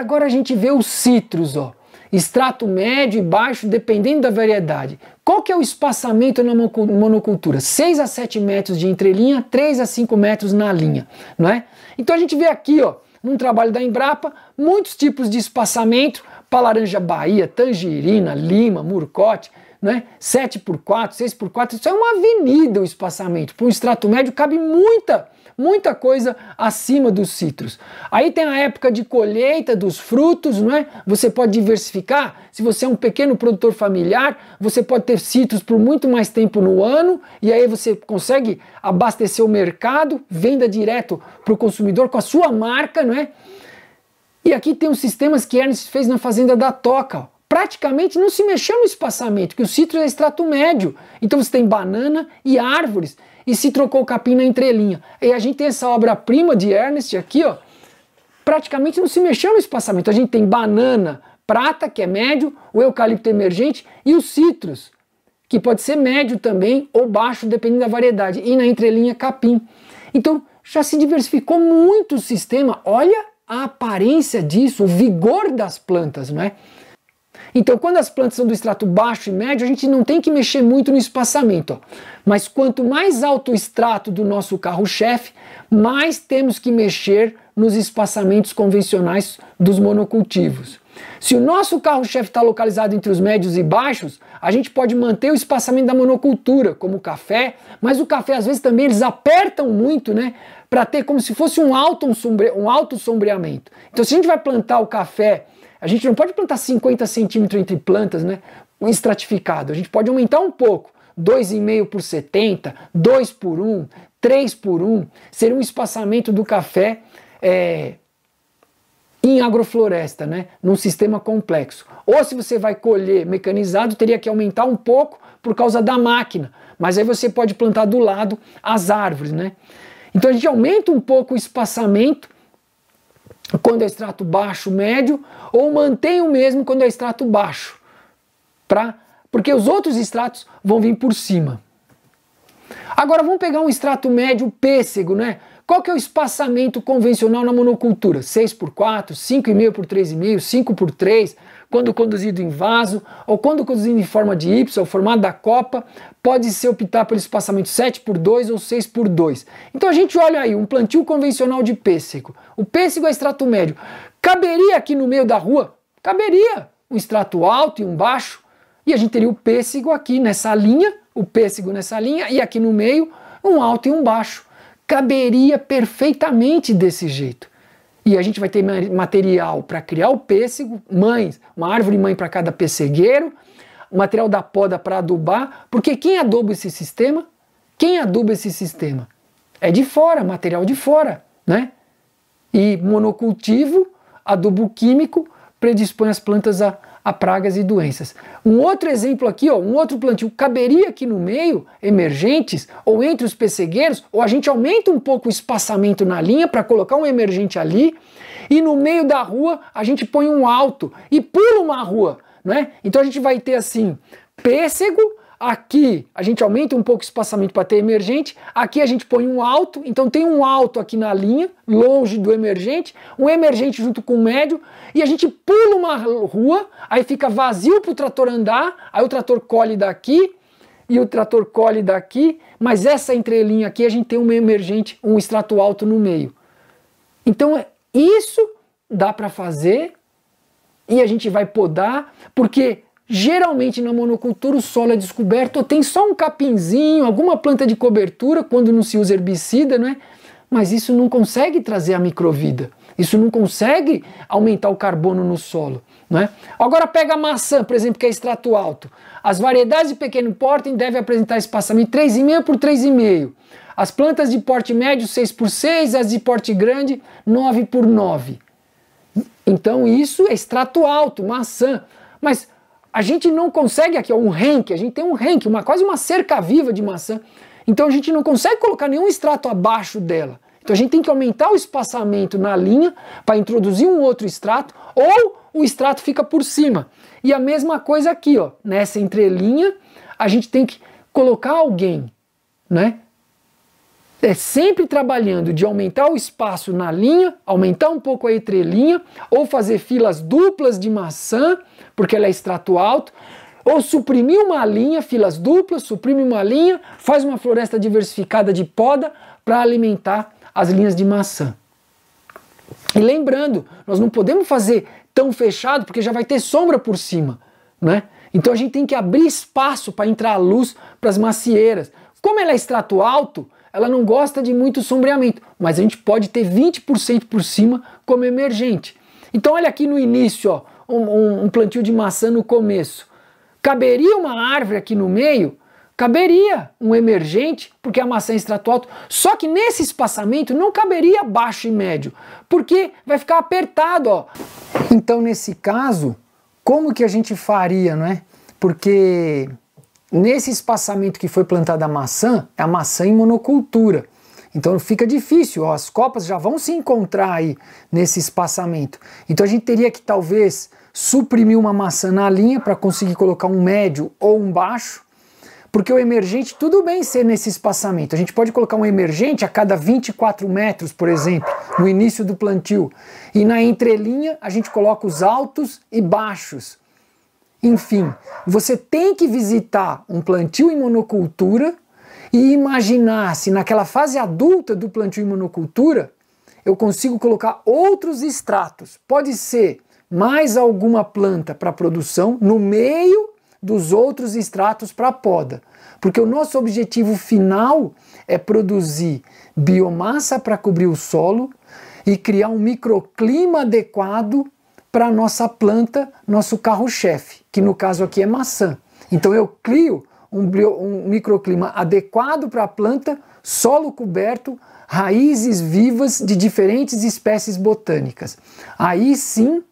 agora a gente vê os citros, ó. Extrato médio e baixo, dependendo da variedade. Qual que é o espaçamento na monocultura? 6 a 7 metros de entrelinha, 3 a 5 metros na linha, não é? Então a gente vê aqui, ó, num trabalho da Embrapa, muitos tipos de espaçamento para laranja Bahia, tangerina, lima, murcote, né? 7 por 4, 6 por 4, isso é uma avenida o espaçamento. Para um extrato médio cabe muita muita coisa acima dos citros. Aí tem a época de colheita dos frutos, não é? Você pode diversificar. Se você é um pequeno produtor familiar, você pode ter citros por muito mais tempo no ano e aí você consegue abastecer o mercado, venda direto para o consumidor com a sua marca, não é? E aqui tem os sistemas que Ernest fez na fazenda da Toca. Praticamente não se mexeu no espaçamento, que o citro é extrato médio. Então você tem banana e árvores e se trocou o capim na entrelinha. E a gente tem essa obra-prima de Ernest aqui, ó, praticamente não se mexeu no espaçamento. A gente tem banana prata, que é médio, o eucalipto emergente e os citros, que pode ser médio também ou baixo, dependendo da variedade, e na entrelinha capim. Então, já se diversificou muito o sistema. Olha a aparência disso, o vigor das plantas, não é? Então, quando as plantas são do extrato baixo e médio, a gente não tem que mexer muito no espaçamento. Ó. Mas quanto mais alto o extrato do nosso carro-chefe, mais temos que mexer nos espaçamentos convencionais dos monocultivos. Se o nosso carro-chefe está localizado entre os médios e baixos, a gente pode manter o espaçamento da monocultura, como o café, mas o café às vezes também eles apertam muito, né? Para ter como se fosse um alto, um, sombre, um alto sombreamento. Então, se a gente vai plantar o café a gente não pode plantar 50 centímetros entre plantas, né? estratificado. A gente pode aumentar um pouco. 2,5 por 70, 2 por 1, 3 por 1. Seria um espaçamento do café é, em agrofloresta, né? Num sistema complexo. Ou se você vai colher mecanizado, teria que aumentar um pouco por causa da máquina. Mas aí você pode plantar do lado as árvores, né? Então a gente aumenta um pouco o espaçamento quando é extrato baixo, médio, ou mantém o mesmo quando é extrato baixo, pra, porque os outros extratos vão vir por cima. Agora vamos pegar um extrato médio pêssego, né? Qual que é o espaçamento convencional na monocultura? 6 por 4, 5,5 por 3,5, 5 por 3, quando conduzido em vaso ou quando conduzido em forma de Y, ou formato da copa, pode-se optar pelo espaçamento 7 por 2 ou 6 por 2. Então a gente olha aí, um plantio convencional de pêssego. O pêssego é extrato médio. Caberia aqui no meio da rua? Caberia um extrato alto e um baixo. E a gente teria o pêssego aqui nessa linha, o pêssego nessa linha, e aqui no meio um alto e um baixo. Caberia perfeitamente desse jeito e a gente vai ter material para criar o pêssego, mães, uma árvore mãe para cada pessegueiro, material da poda para adubar, porque quem aduba esse sistema? Quem aduba esse sistema? É de fora, material de fora, né? E monocultivo, adubo químico, predispõe as plantas a a pragas e doenças. Um outro exemplo aqui, ó, um outro plantio caberia aqui no meio, emergentes, ou entre os pessegueiros, ou a gente aumenta um pouco o espaçamento na linha para colocar um emergente ali, e no meio da rua a gente põe um alto e pula uma rua, né? Então a gente vai ter assim, pêssego, Aqui a gente aumenta um pouco o espaçamento para ter emergente. Aqui a gente põe um alto, então tem um alto aqui na linha, longe do emergente, um emergente junto com o um médio, e a gente pula uma rua, aí fica vazio para o trator andar, aí o trator colhe daqui e o trator colhe daqui, mas essa entrelinha aqui a gente tem um emergente, um extrato alto no meio. Então é, isso dá para fazer e a gente vai podar, porque Geralmente na monocultura o solo é descoberto ou tem só um capinzinho, alguma planta de cobertura quando não se usa herbicida, não é Mas isso não consegue trazer a microvida. Isso não consegue aumentar o carbono no solo. não é Agora pega a maçã, por exemplo, que é extrato alto. As variedades de pequeno porte devem apresentar espaçamento 3,5 por 3,5. As plantas de porte médio 6 por 6, as de porte grande 9 por 9. Então isso é extrato alto, maçã. Mas a gente não consegue aqui, ó, um rank, a gente tem um rank, uma, quase uma cerca viva de maçã. Então a gente não consegue colocar nenhum extrato abaixo dela. Então a gente tem que aumentar o espaçamento na linha para introduzir um outro extrato, ou o extrato fica por cima. E a mesma coisa aqui, ó, nessa entrelinha, a gente tem que colocar alguém, né, é sempre trabalhando de aumentar o espaço na linha, aumentar um pouco a entrelinha, ou fazer filas duplas de maçã, porque ela é extrato alto, ou suprimir uma linha, filas duplas, suprime uma linha, faz uma floresta diversificada de poda para alimentar as linhas de maçã. E lembrando, nós não podemos fazer tão fechado porque já vai ter sombra por cima, né? Então a gente tem que abrir espaço para entrar a luz para as macieiras. Como ela é extrato alto, ela não gosta de muito sombreamento, mas a gente pode ter 20% por cima como emergente. Então olha aqui no início, ó, um, um plantio de maçã no começo. Caberia uma árvore aqui no meio? Caberia um emergente, porque a maçã é extrato alto, só que nesse espaçamento não caberia baixo e médio, porque vai ficar apertado. Ó. Então nesse caso, como que a gente faria, não é? Porque Nesse espaçamento que foi plantada a maçã, é a maçã em monocultura. Então fica difícil, ó, as copas já vão se encontrar aí nesse espaçamento. Então a gente teria que talvez suprimir uma maçã na linha para conseguir colocar um médio ou um baixo, porque o emergente tudo bem ser nesse espaçamento. A gente pode colocar um emergente a cada 24 metros, por exemplo, no início do plantio. E na entrelinha a gente coloca os altos e baixos. Enfim, você tem que visitar um plantio em monocultura e imaginar se naquela fase adulta do plantio em monocultura eu consigo colocar outros extratos. Pode ser mais alguma planta para produção no meio dos outros extratos para poda, porque o nosso objetivo final é produzir biomassa para cobrir o solo e criar um microclima adequado para nossa planta, nosso carro-chefe que no caso aqui é maçã. Então eu crio um, um microclima adequado para a planta, solo coberto, raízes vivas de diferentes espécies botânicas. Aí sim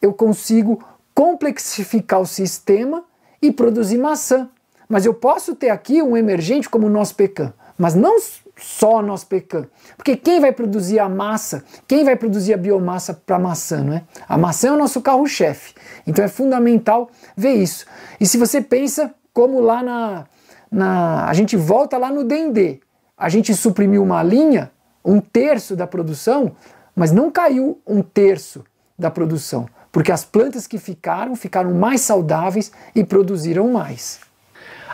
eu consigo complexificar o sistema e produzir maçã. Mas eu posso ter aqui um emergente como o nosso pecan, mas não só noz pecan. Porque quem vai produzir a massa, quem vai produzir a biomassa para a maçã, não é? A maçã é o nosso carro-chefe. Então é fundamental ver isso. E se você pensa como lá na, na a gente volta lá no Dendê. a gente suprimiu uma linha, um terço da produção, mas não caiu um terço da produção, porque as plantas que ficaram ficaram mais saudáveis e produziram mais.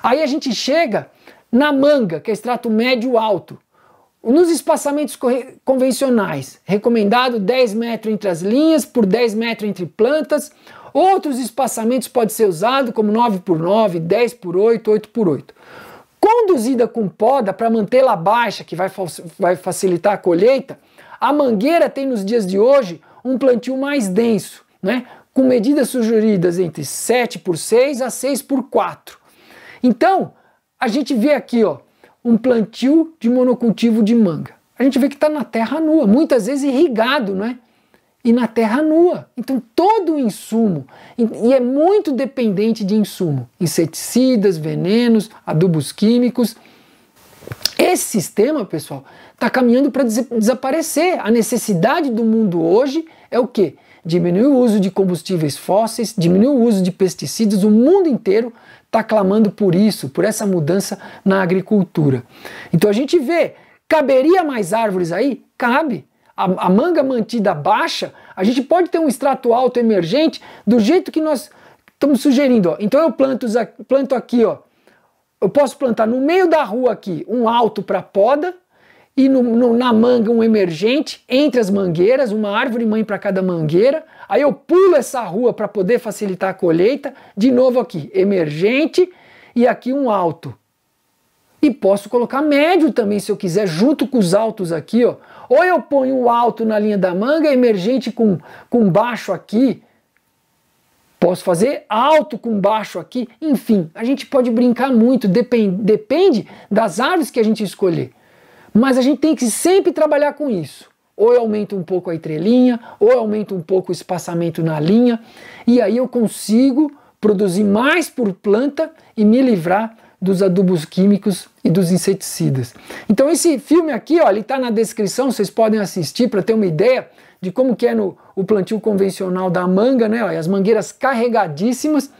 Aí a gente chega na manga, que é extrato médio-alto, nos espaçamentos convencionais, recomendado 10 metros entre as linhas por 10 metros entre plantas. Outros espaçamentos podem ser usados, como 9 por 9, 10 por 8, 8 por 8. Conduzida com poda para mantê-la baixa, que vai, vai facilitar a colheita, a mangueira tem nos dias de hoje um plantio mais denso, né? com medidas sugeridas entre 7 por 6 a 6 por 4. Então, a gente vê aqui ó, um plantio de monocultivo de manga. A gente vê que está na terra nua, muitas vezes irrigado, né? E na terra nua. Então todo o insumo, e é muito dependente de insumo, inseticidas, venenos, adubos químicos. Esse sistema, pessoal, está caminhando para des desaparecer. A necessidade do mundo hoje é o quê? Diminuir o uso de combustíveis fósseis, diminuir o uso de pesticidas. O mundo inteiro está clamando por isso, por essa mudança na agricultura. Então a gente vê, caberia mais árvores aí? Cabe. A, a manga mantida baixa, a gente pode ter um extrato alto emergente do jeito que nós estamos sugerindo. Ó. Então eu planto, planto aqui, ó. eu posso plantar no meio da rua aqui um alto para poda, e no, no, na manga um emergente, entre as mangueiras, uma árvore mãe para cada mangueira. Aí eu pulo essa rua para poder facilitar a colheita, de novo aqui, emergente e aqui um alto. E posso colocar médio também se eu quiser, junto com os altos aqui, ó. Ou eu ponho o alto na linha da manga, emergente com, com baixo aqui. Posso fazer alto com baixo aqui. Enfim, a gente pode brincar muito, depend, depende das árvores que a gente escolher. Mas a gente tem que sempre trabalhar com isso. Ou eu aumento um pouco a entrelinha, ou eu aumento um pouco o espaçamento na linha, e aí eu consigo produzir mais por planta e me livrar dos adubos químicos e dos inseticidas. Então esse filme aqui, ó, ele está na descrição, vocês podem assistir para ter uma ideia de como que é no, o plantio convencional da manga, né? Ó, as mangueiras carregadíssimas,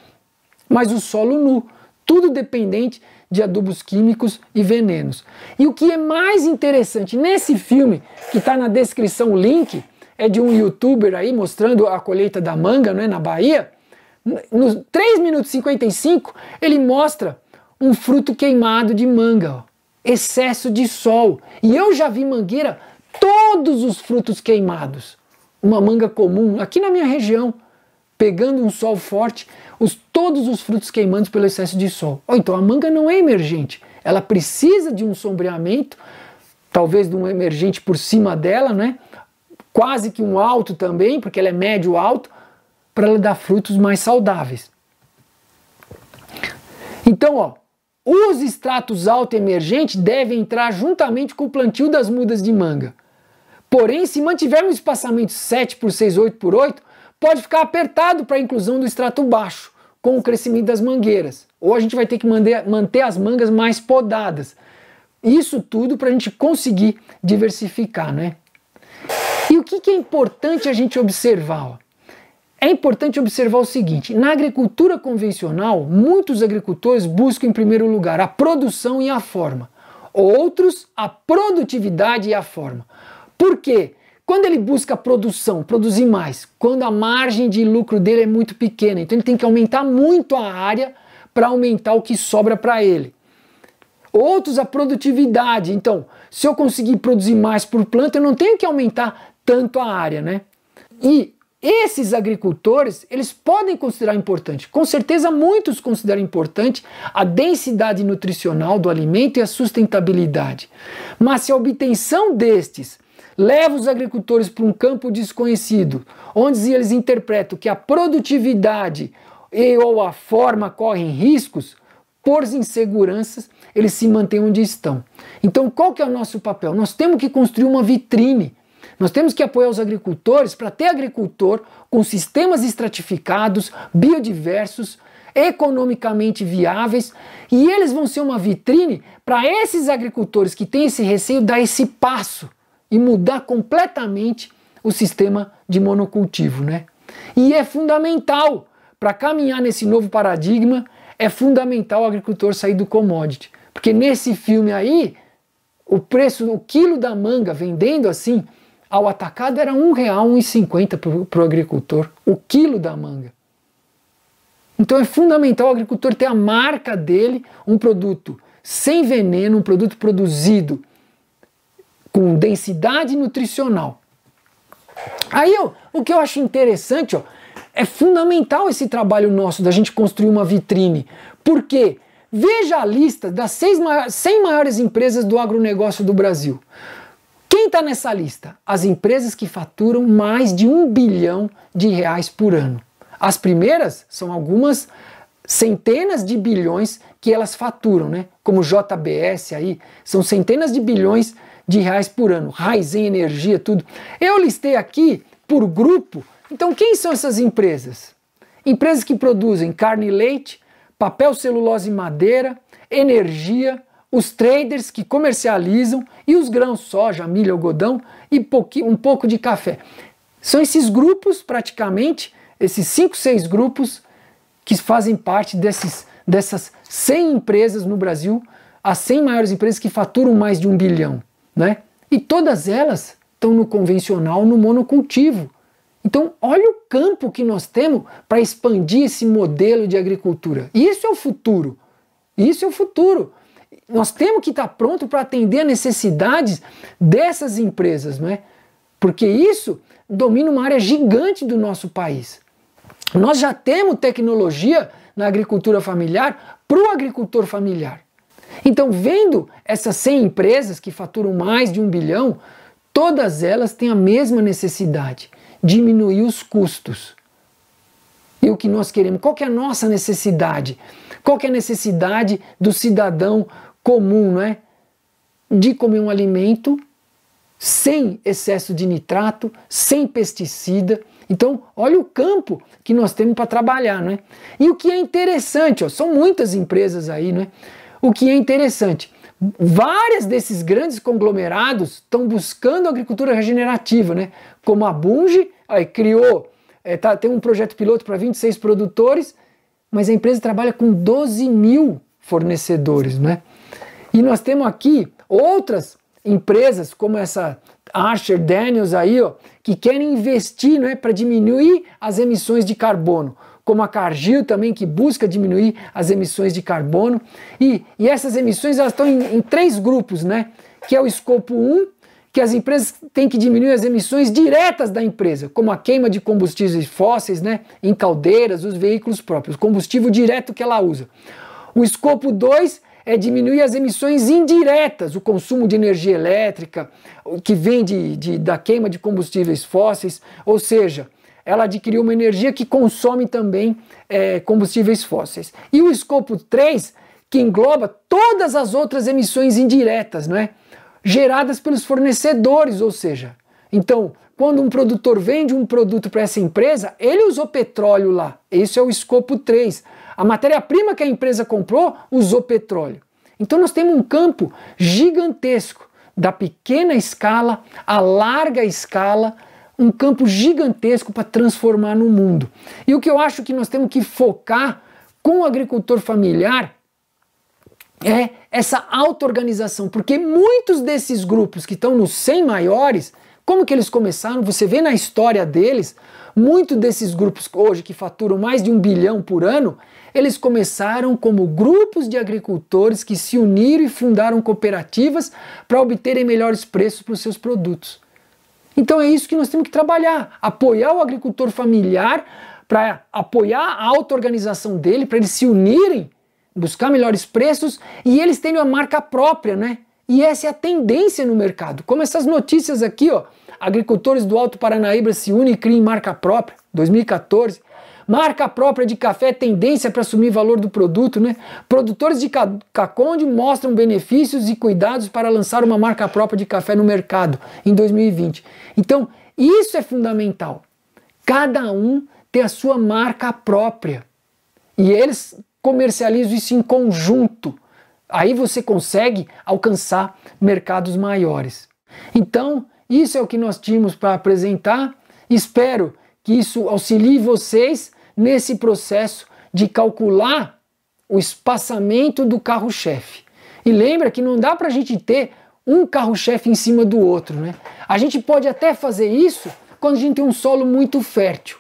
mas o solo nu, tudo dependente de adubos químicos e venenos. E o que é mais interessante nesse filme, que está na descrição o link, é de um youtuber aí mostrando a colheita da manga né, na Bahia. Nos 3 minutos e 55, ele mostra um fruto queimado de manga, ó. excesso de sol. E eu já vi mangueira todos os frutos queimados. Uma manga comum aqui na minha região pegando um sol forte, os, todos os frutos queimando pelo excesso de sol. Ou então a manga não é emergente, ela precisa de um sombreamento, talvez de um emergente por cima dela, né? quase que um alto também, porque ela é médio-alto, para ela dar frutos mais saudáveis. Então, ó, os extratos alto emergente devem entrar juntamente com o plantio das mudas de manga. Porém, se mantiver um espaçamento 7 por 6, 8 por 8, pode ficar apertado para a inclusão do extrato baixo com o crescimento das mangueiras. Ou a gente vai ter que manter, manter as mangas mais podadas. Isso tudo para a gente conseguir diversificar, né? E o que, que é importante a gente observar? É importante observar o seguinte: na agricultura convencional, muitos agricultores buscam em primeiro lugar a produção e a forma, outros a produtividade e a forma. Por quê? Quando ele busca produção, produzir mais, quando a margem de lucro dele é muito pequena, então ele tem que aumentar muito a área para aumentar o que sobra para ele. Outros, a produtividade. Então, se eu conseguir produzir mais por planta, eu não tenho que aumentar tanto a área, né? E esses agricultores, eles podem considerar importante, com certeza muitos consideram importante a densidade nutricional do alimento e a sustentabilidade. Mas se a obtenção destes leva os agricultores para um campo desconhecido, onde eles interpretam que a produtividade e ou a forma correm riscos, por inseguranças, eles se mantêm onde estão. Então, qual que é o nosso papel? Nós temos que construir uma vitrine. Nós temos que apoiar os agricultores para ter agricultor com sistemas estratificados, biodiversos, economicamente viáveis, e eles vão ser uma vitrine para esses agricultores que têm esse receio dar esse passo e mudar completamente o sistema de monocultivo, né? E é fundamental para caminhar nesse novo paradigma, é fundamental o agricultor sair do commodity, porque nesse filme aí o preço do quilo da manga vendendo assim ao atacado era um real e cinquenta para o agricultor, o quilo da manga. Então é fundamental o agricultor ter a marca dele, um produto sem veneno, um produto produzido com densidade nutricional. Aí ó, o que eu acho interessante ó, é fundamental esse trabalho nosso da gente construir uma vitrine. porque Veja a lista das seis maiores, 100 maiores empresas do agronegócio do Brasil. Quem está nessa lista? As empresas que faturam mais de um bilhão de reais por ano. As primeiras são algumas centenas de bilhões que elas faturam, né? Como JBS aí, são centenas de bilhões de reais por ano. em Energia, tudo. Eu listei aqui por grupo. Então, quem são essas empresas? Empresas que produzem carne e leite, papel, celulose e madeira, energia, os traders que comercializam e os grãos, soja, milho, algodão e um pouco de café. São esses grupos, praticamente, esses cinco, seis grupos que fazem parte desses, dessas 100 empresas no Brasil, as 100 maiores empresas que faturam mais de um bilhão né? E todas elas estão no convencional, no monocultivo. Então, olha o campo que nós temos para expandir esse modelo de agricultura. Isso é o futuro. Isso é o futuro. Nós temos que estar tá pronto para atender as necessidades dessas empresas, não é? Porque isso domina uma área gigante do nosso país. Nós já temos tecnologia na agricultura familiar para o agricultor familiar. Então, vendo essas 100 empresas que faturam mais de um bilhão, todas elas têm a mesma necessidade: diminuir os custos. E o que nós queremos? Qual que é a nossa necessidade? Qual que é a necessidade do cidadão comum, não é? De comer um alimento sem excesso de nitrato, sem pesticida. Então, olha o campo que nós temos para trabalhar, não é? E o que é interessante, ó, são muitas empresas aí, não é? O que é interessante, várias desses grandes conglomerados estão buscando agricultura regenerativa, né? Como a Bunge, aí criou, é, tá, tem um projeto piloto para 26 produtores, mas a empresa trabalha com 12 mil fornecedores, né? E nós temos aqui outras empresas como essa Archer Daniels aí, ó, que querem investir, né, para diminuir as emissões de carbono como a Cargill também, que busca diminuir as emissões de carbono. E, e essas emissões elas estão em, em três grupos, né? Que é o escopo 1, que as empresas têm que diminuir as emissões diretas da empresa, como a queima de combustíveis fósseis, né, em caldeiras, os veículos próprios, combustível direto que ela usa. O escopo 2 é diminuir as emissões indiretas, o consumo de energia elétrica que vem de, de da queima de combustíveis fósseis, ou seja, ela adquiriu uma energia que consome também é, combustíveis fósseis. E o escopo 3, que engloba todas as outras emissões indiretas, não é? geradas pelos fornecedores, ou seja, então, quando um produtor vende um produto para essa empresa, ele usou petróleo lá. Esse é o escopo 3. A matéria-prima que a empresa comprou usou petróleo. Então nós temos um campo gigantesco, da pequena escala à larga escala, um campo gigantesco para transformar no mundo. E o que eu acho que nós temos que focar com o agricultor familiar é essa auto-organização, porque muitos desses grupos que estão nos 100 maiores, como que eles começaram? Você vê na história deles, muitos desses grupos hoje que faturam mais de um bilhão por ano, eles começaram como grupos de agricultores que se uniram e fundaram cooperativas para obterem melhores preços para os seus produtos. Então é isso que nós temos que trabalhar: apoiar o agricultor familiar para apoiar a auto-organização dele, para eles se unirem, buscar melhores preços e eles terem uma marca própria, né? E essa é a tendência no mercado. Como essas notícias aqui, ó, agricultores do Alto Paranaíba se unem e criam marca própria, 2014. Marca própria de café, é tendência para assumir valor do produto, né? Produtores de Caconde mostram benefícios e cuidados para lançar uma marca própria de café no mercado em 2020. Então, isso é fundamental. Cada um tem a sua marca própria. E eles comercializam isso em conjunto. Aí você consegue alcançar mercados maiores. Então, isso é o que nós tínhamos para apresentar. Espero que isso auxilie vocês nesse processo de calcular o espaçamento do carro-chefe. E lembra que não dá para a gente ter um carro-chefe em cima do outro, né? A gente pode até fazer isso quando a gente tem um solo muito fértil,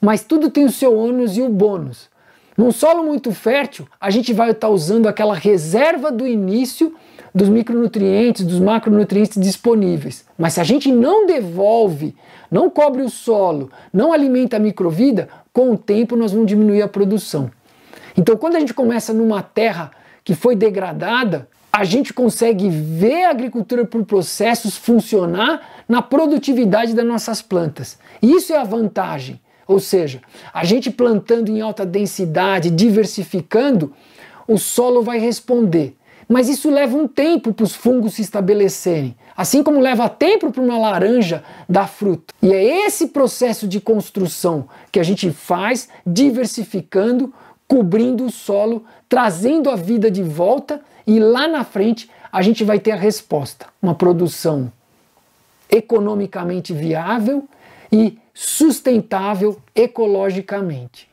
mas tudo tem o seu ônus e o bônus. Num solo muito fértil, a gente vai estar tá usando aquela reserva do início dos micronutrientes, dos macronutrientes disponíveis. Mas se a gente não devolve, não cobre o solo, não alimenta a microvida, com o tempo nós vamos diminuir a produção. Então, quando a gente começa numa terra que foi degradada, a gente consegue ver a agricultura por processos funcionar na produtividade das nossas plantas. Isso é a vantagem. Ou seja, a gente plantando em alta densidade, diversificando, o solo vai responder. Mas isso leva um tempo para os fungos se estabelecerem, assim como leva tempo para uma laranja dar fruto. E é esse processo de construção que a gente faz diversificando, cobrindo o solo, trazendo a vida de volta e lá na frente a gente vai ter a resposta, uma produção economicamente viável e sustentável ecologicamente.